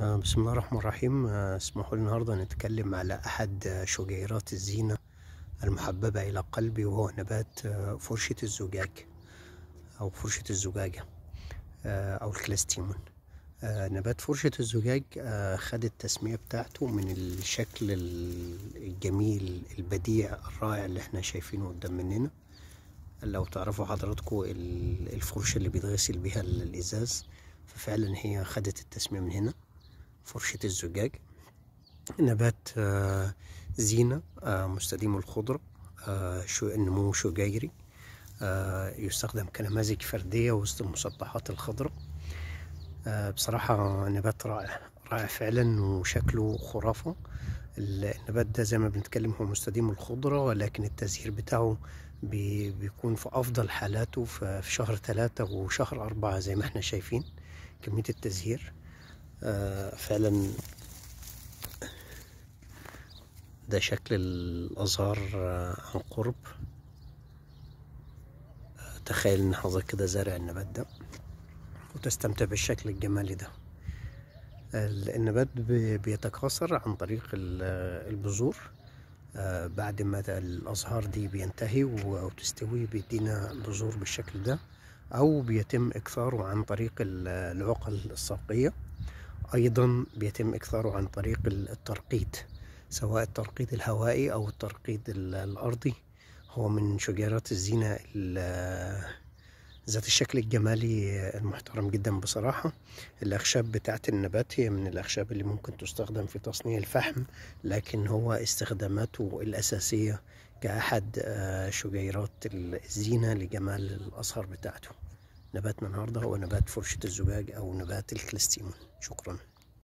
آه، بسم الله الرحمن الرحيم آه، اسمحوا لي النهارده نتكلم على احد آه، شجيرات الزينه المحببه الى قلبي وهو نبات فرشه الزجاج او فرشه الزجاجه او الكلاستيمون نبات فرشه الزجاج خد التسميه بتاعته من الشكل الجميل البديع الرائع اللي احنا شايفينه قدام مننا لو تعرفوا حضراتكم الفرشه اللي بيتغسل بيها الازاز ففعلا هي خدت التسميه من هنا فرشة الزجاج نبات آه، زينة آه، مستديم الخضرة آه، نمو شجيري يستخدم كنماذج فردية وسط المسطحات الخضراء بصراحة نبات رائع رائع فعلا وشكله خرافة النبات ده زي ما بنتكلم هو مستديم الخضرة ولكن التزهير بتاعه بيكون في أفضل حالاته في شهر ثلاثة وشهر أربعة زي ما احنا شايفين كمية التزهير آه، فعلا ده شكل الازهار آه، عن قرب آه، تخيل ان حضرتك كده زارع النبات ده وتستمتع بالشكل الجمالي ده النبات بيتكاثر عن طريق البذور بعد ما الازهار دي بينتهي وتستوي بيدينا بذور بالشكل ده او بيتم اكثاره عن طريق العقل الساقيه أيضا بيتم إكثاره عن طريق الترقيد سواء الترقيد الهوائي أو الترقيد الأرضي هو من شجيرات الزينة ذات الشكل الجمالي المحترم جدا بصراحة الأخشاب بتاعة النبات هي من الأخشاب اللي ممكن تستخدم في تصنيع الفحم لكن هو استخداماته الأساسية كأحد آه، شجيرات الزينة لجمال الأزهر بتاعته نباتنا النهاردة هو نبات فرشة الزجاج أو نبات الكلاستيمون شكراً